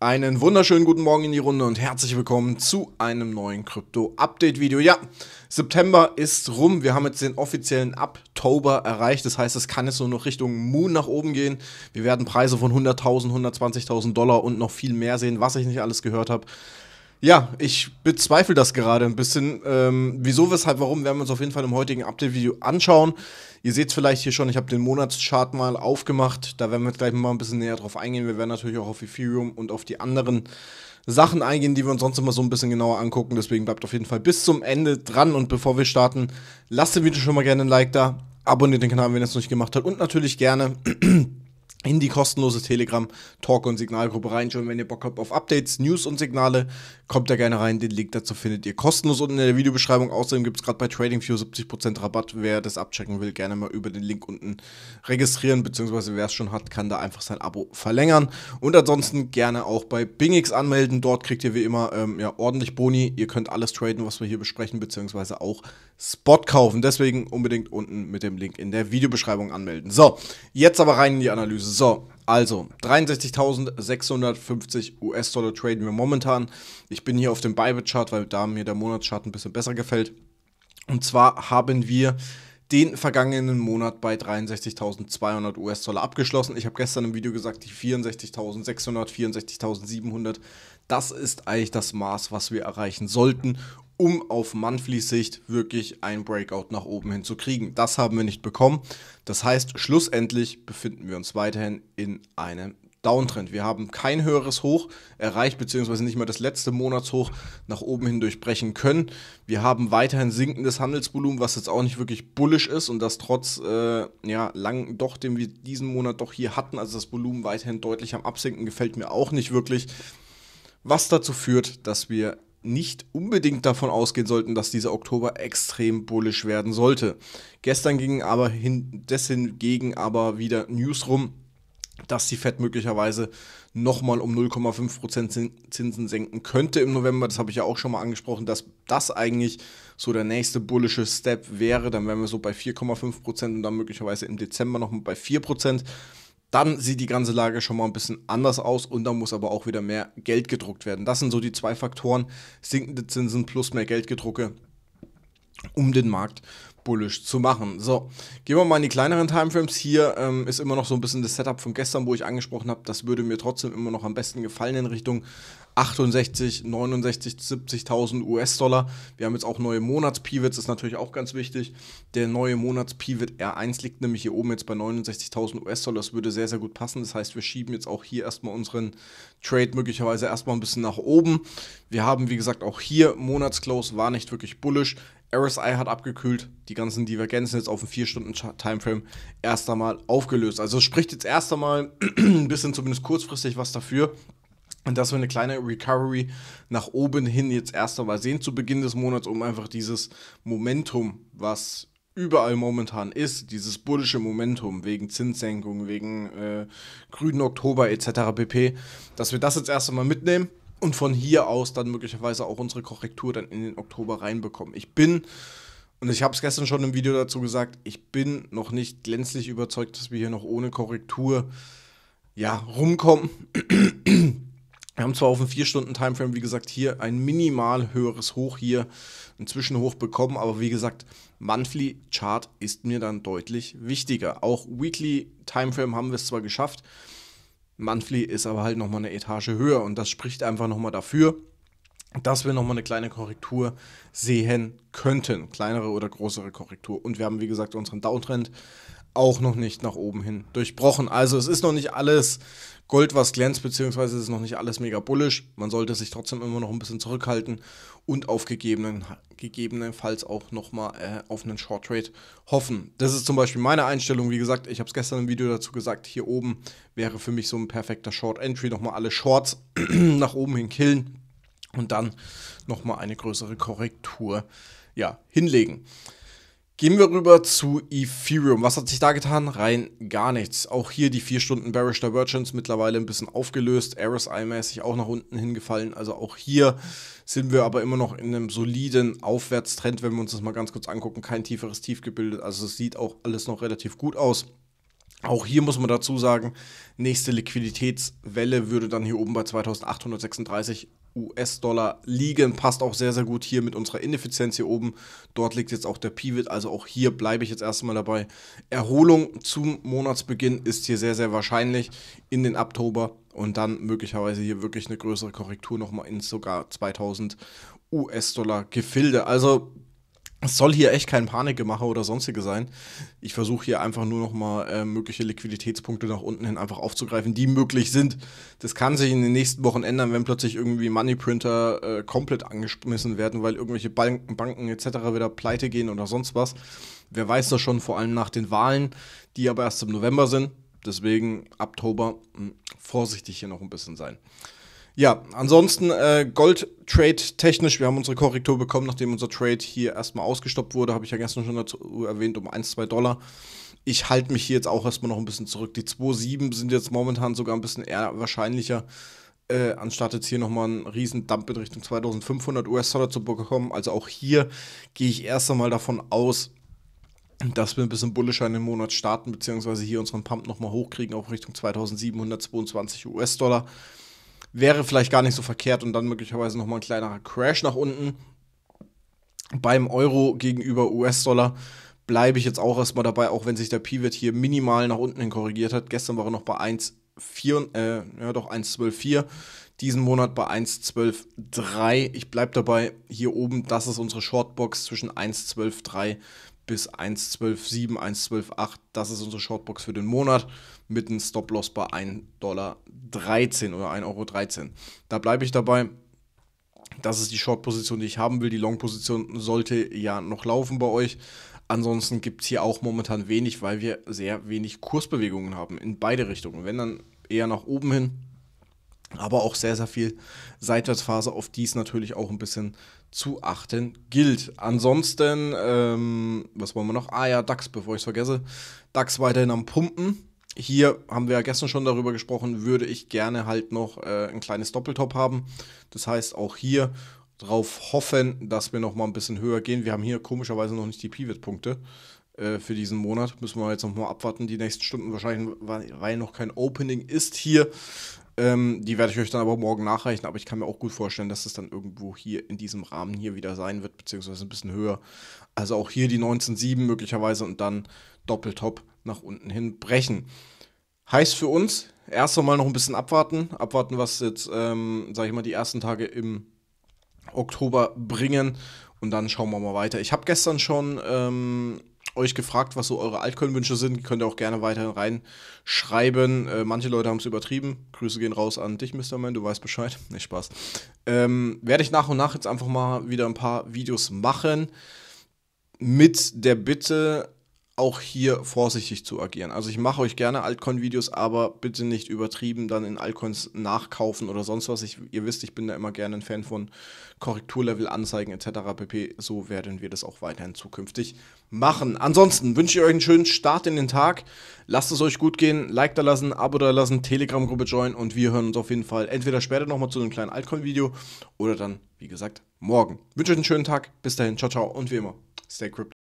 Einen wunderschönen guten Morgen in die Runde und herzlich willkommen zu einem neuen Krypto-Update-Video. Ja, September ist rum. Wir haben jetzt den offiziellen Abtober erreicht. Das heißt, es kann jetzt nur noch Richtung Moon nach oben gehen. Wir werden Preise von 100.000, 120.000 Dollar und noch viel mehr sehen, was ich nicht alles gehört habe. Ja, ich bezweifle das gerade ein bisschen. Ähm, wieso, weshalb, warum werden wir uns auf jeden Fall im heutigen Update-Video anschauen. Ihr seht es vielleicht hier schon, ich habe den Monatschart mal aufgemacht. Da werden wir jetzt gleich mal ein bisschen näher drauf eingehen. Wir werden natürlich auch auf Ethereum und auf die anderen Sachen eingehen, die wir uns sonst immer so ein bisschen genauer angucken. Deswegen bleibt auf jeden Fall bis zum Ende dran. Und bevor wir starten, lasst dem Video schon mal gerne ein Like da. Abonniert den Kanal, wenn ihr es noch nicht gemacht habt. Und natürlich gerne in die kostenlose Telegram Talk und Signalgruppe reinschauen. Wenn ihr Bock habt auf Updates, News und Signale, kommt da gerne rein. Den Link dazu findet ihr kostenlos unten in der Videobeschreibung. Außerdem gibt es gerade bei TradingView 70% Rabatt. Wer das abchecken will, gerne mal über den Link unten registrieren, beziehungsweise wer es schon hat, kann da einfach sein Abo verlängern. Und ansonsten gerne auch bei Bingix anmelden. Dort kriegt ihr wie immer ähm, ja, ordentlich Boni. Ihr könnt alles traden, was wir hier besprechen, beziehungsweise auch Spot kaufen. Deswegen unbedingt unten mit dem Link in der Videobeschreibung anmelden. So, jetzt aber rein in die Analyse. So, also 63.650 US-Dollar traden wir momentan. Ich bin hier auf dem Bybit-Chart, weil da mir der Monatschart ein bisschen besser gefällt. Und zwar haben wir den vergangenen Monat bei 63.200 US-Dollar abgeschlossen. Ich habe gestern im Video gesagt, die 64.600, 64.700, das ist eigentlich das Maß, was wir erreichen sollten, um auf Monthly-Sicht wirklich ein Breakout nach oben hin zu kriegen. Das haben wir nicht bekommen. Das heißt, schlussendlich befinden wir uns weiterhin in einem Downtrend. Wir haben kein höheres Hoch erreicht, beziehungsweise nicht mal das letzte Monatshoch nach oben hin durchbrechen können. Wir haben weiterhin sinkendes Handelsvolumen, was jetzt auch nicht wirklich bullisch ist und das trotz äh, ja, lang doch, den wir diesen Monat doch hier hatten, also das Volumen weiterhin deutlich am Absinken, gefällt mir auch nicht wirklich. Was dazu führt, dass wir nicht unbedingt davon ausgehen sollten, dass dieser Oktober extrem bullisch werden sollte. Gestern gingen aber hin, hingegen aber wieder News rum, dass die Fed möglicherweise nochmal um 0,5% Zinsen senken könnte im November. Das habe ich ja auch schon mal angesprochen, dass das eigentlich so der nächste bullische Step wäre. Dann wären wir so bei 4,5% und dann möglicherweise im Dezember nochmal bei 4% dann sieht die ganze Lage schon mal ein bisschen anders aus und dann muss aber auch wieder mehr Geld gedruckt werden. Das sind so die zwei Faktoren, sinkende Zinsen plus mehr Geldgedrucke um den Markt bullish zu machen. So, gehen wir mal in die kleineren Timeframes. Hier ähm, ist immer noch so ein bisschen das Setup von gestern, wo ich angesprochen habe. Das würde mir trotzdem immer noch am besten gefallen in Richtung 68, 69, 70.000 US-Dollar. Wir haben jetzt auch neue Monats-Pivots, ist natürlich auch ganz wichtig. Der neue Monats-Pivot R1 liegt nämlich hier oben jetzt bei 69.000 US-Dollar. Das würde sehr, sehr gut passen. Das heißt, wir schieben jetzt auch hier erstmal unseren Trade möglicherweise erstmal ein bisschen nach oben. Wir haben, wie gesagt, auch hier Monatsclose war nicht wirklich bullish. RSI hat abgekühlt, die ganzen Divergenzen jetzt auf dem 4-Stunden-Timeframe erst einmal aufgelöst. Also spricht jetzt erst einmal ein bisschen zumindest kurzfristig was dafür, dass wir eine kleine Recovery nach oben hin jetzt erst einmal sehen zu Beginn des Monats, um einfach dieses Momentum, was überall momentan ist, dieses bullische Momentum wegen Zinssenkung, wegen äh, grünen Oktober etc. pp, dass wir das jetzt erst einmal mitnehmen und von hier aus dann möglicherweise auch unsere Korrektur dann in den Oktober reinbekommen. Ich bin, und ich habe es gestern schon im Video dazu gesagt, ich bin noch nicht glänzlich überzeugt, dass wir hier noch ohne Korrektur ja, rumkommen. Wir haben zwar auf dem 4-Stunden-Timeframe, wie gesagt, hier ein minimal höheres Hoch hier, ein Zwischenhoch bekommen, aber wie gesagt, Monthly Chart ist mir dann deutlich wichtiger. Auch Weekly Timeframe haben wir es zwar geschafft, Manfli ist aber halt nochmal eine Etage höher und das spricht einfach nochmal dafür, dass wir nochmal eine kleine Korrektur sehen könnten. Kleinere oder größere Korrektur. Und wir haben, wie gesagt, unseren Downtrend auch noch nicht nach oben hin durchbrochen. Also es ist noch nicht alles Gold, was glänzt, beziehungsweise es ist noch nicht alles mega bullisch. Man sollte sich trotzdem immer noch ein bisschen zurückhalten und auf gegebenen, gegebenenfalls auch nochmal äh, auf einen Short Trade hoffen. Das ist zum Beispiel meine Einstellung. Wie gesagt, ich habe es gestern im Video dazu gesagt, hier oben wäre für mich so ein perfekter Short Entry. Nochmal alle Shorts nach oben hin killen und dann nochmal eine größere Korrektur ja, hinlegen. Gehen wir rüber zu Ethereum. Was hat sich da getan? Rein gar nichts. Auch hier die 4 Stunden Bearish Divergence mittlerweile ein bisschen aufgelöst. RSI-mäßig auch nach unten hingefallen. Also auch hier sind wir aber immer noch in einem soliden Aufwärtstrend, wenn wir uns das mal ganz kurz angucken. Kein tieferes Tief gebildet. Also es sieht auch alles noch relativ gut aus. Auch hier muss man dazu sagen, nächste Liquiditätswelle würde dann hier oben bei 2836 US-Dollar liegen. Passt auch sehr, sehr gut hier mit unserer Ineffizienz hier oben. Dort liegt jetzt auch der Pivot, also auch hier bleibe ich jetzt erstmal dabei. Erholung zum Monatsbeginn ist hier sehr, sehr wahrscheinlich in den Oktober und dann möglicherweise hier wirklich eine größere Korrektur nochmal in sogar 2000 US-Dollar Gefilde. Also es soll hier echt kein Panikgemache oder sonstige sein. Ich versuche hier einfach nur noch mal äh, mögliche Liquiditätspunkte nach unten hin einfach aufzugreifen, die möglich sind. Das kann sich in den nächsten Wochen ändern, wenn plötzlich irgendwie Moneyprinter äh, komplett angeschmissen werden, weil irgendwelche Banken, Banken etc. wieder pleite gehen oder sonst was. Wer weiß das schon, vor allem nach den Wahlen, die aber erst im November sind. Deswegen, Oktober, hm, vorsichtig hier noch ein bisschen sein. Ja, ansonsten äh, Gold Trade technisch, wir haben unsere Korrektur bekommen, nachdem unser Trade hier erstmal ausgestoppt wurde, habe ich ja gestern schon erwähnt, um 1, 2 Dollar. Ich halte mich hier jetzt auch erstmal noch ein bisschen zurück. Die 2,7 sind jetzt momentan sogar ein bisschen eher wahrscheinlicher, äh, anstatt jetzt hier nochmal einen riesen Dump in Richtung 2500 US-Dollar zu bekommen. Also auch hier gehe ich erst einmal davon aus, dass wir ein bisschen bullischer in den Monat starten, beziehungsweise hier unseren Pump nochmal hochkriegen, auch Richtung 2722 US-Dollar wäre vielleicht gar nicht so verkehrt und dann möglicherweise nochmal ein kleinerer Crash nach unten. Beim Euro gegenüber US-Dollar bleibe ich jetzt auch erstmal dabei, auch wenn sich der Pivot hier minimal nach unten hin korrigiert hat. Gestern war er noch bei 1,4, äh, ja doch 1,124, diesen Monat bei 1,123. Ich bleibe dabei, hier oben, das ist unsere Shortbox zwischen 1,123 bis 1,12,7, 1,12,8. Das ist unsere Shortbox für den Monat mit einem Stop-Loss bei 1,13 Dollar oder 1,13 Euro. Da bleibe ich dabei. Das ist die Short-Position, die ich haben will. Die Long-Position sollte ja noch laufen bei euch. Ansonsten gibt es hier auch momentan wenig, weil wir sehr wenig Kursbewegungen haben in beide Richtungen. Wenn dann eher nach oben hin, aber auch sehr, sehr viel Seitwärtsphase, auf die es natürlich auch ein bisschen zu achten gilt. Ansonsten, ähm, was wollen wir noch? Ah ja, DAX, bevor ich es vergesse. DAX weiterhin am Pumpen. Hier haben wir ja gestern schon darüber gesprochen, würde ich gerne halt noch äh, ein kleines Doppeltop haben. Das heißt, auch hier drauf hoffen, dass wir noch mal ein bisschen höher gehen. Wir haben hier komischerweise noch nicht die Pivot-Punkte äh, für diesen Monat. Müssen wir jetzt noch mal abwarten, die nächsten Stunden wahrscheinlich, weil noch kein Opening ist hier. Ähm, die werde ich euch dann aber morgen nachreichen, aber ich kann mir auch gut vorstellen, dass es dann irgendwo hier in diesem Rahmen hier wieder sein wird, beziehungsweise ein bisschen höher. Also auch hier die 19,7 möglicherweise und dann doppeltop nach unten hin brechen. Heißt für uns, erst einmal noch ein bisschen abwarten, abwarten, was jetzt, ähm, sag ich mal, die ersten Tage im Oktober bringen und dann schauen wir mal weiter. Ich habe gestern schon ähm, euch gefragt, was so eure Altcoin-Wünsche sind. Könnt ihr auch gerne weiterhin reinschreiben. Äh, manche Leute haben es übertrieben. Grüße gehen raus an dich, Mr. Man, du weißt Bescheid. Nicht Spaß. Ähm, werde ich nach und nach jetzt einfach mal wieder ein paar Videos machen. Mit der Bitte, auch hier vorsichtig zu agieren. Also ich mache euch gerne Altcoin-Videos, aber bitte nicht übertrieben dann in Altcoins nachkaufen oder sonst was. Ich, ihr wisst, ich bin da immer gerne ein Fan von Korrekturlevel, Anzeigen etc. pp. So werden wir das auch weiterhin zukünftig machen. Ansonsten wünsche ich euch einen schönen Start in den Tag. Lasst es euch gut gehen, Like da lassen, Abo da lassen, Telegram-Gruppe joinen und wir hören uns auf jeden Fall entweder später nochmal zu einem kleinen Altcoin-Video oder dann, wie gesagt, morgen. Wünsche euch einen schönen Tag. Bis dahin, ciao, ciao und wie immer, stay crypto.